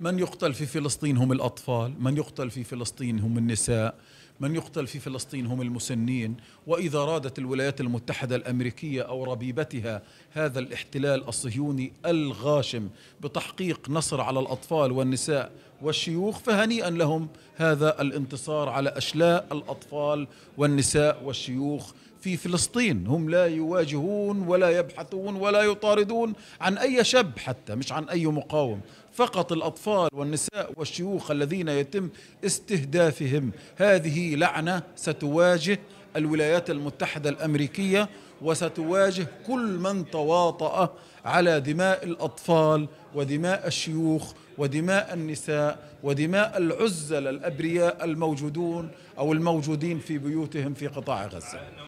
من يقتل في فلسطين هم الأطفال من يقتل في فلسطين هم النساء من يقتل في فلسطين هم المسنين وإذا رادت الولايات المتحدة الأمريكية أو ربيبتها هذا الاحتلال الصهيوني الغاشم بتحقيق نصر على الأطفال والنساء والشيوخ فهنيئا لهم هذا الانتصار على أشلاء الأطفال والنساء والشيوخ في فلسطين هم لا يواجهون ولا يبحثون ولا يطاردون عن أي شاب حتى مش عن أي مقاوم فقط الأطفال والنساء والشيوخ الذين يتم استهدافهم هذه لعنة ستواجه الولايات المتحدة الأمريكية وستواجه كل من تواطأ على دماء الأطفال ودماء الشيوخ ودماء النساء ودماء العزل الأبرياء الموجودون أو الموجودين في بيوتهم في قطاع غزة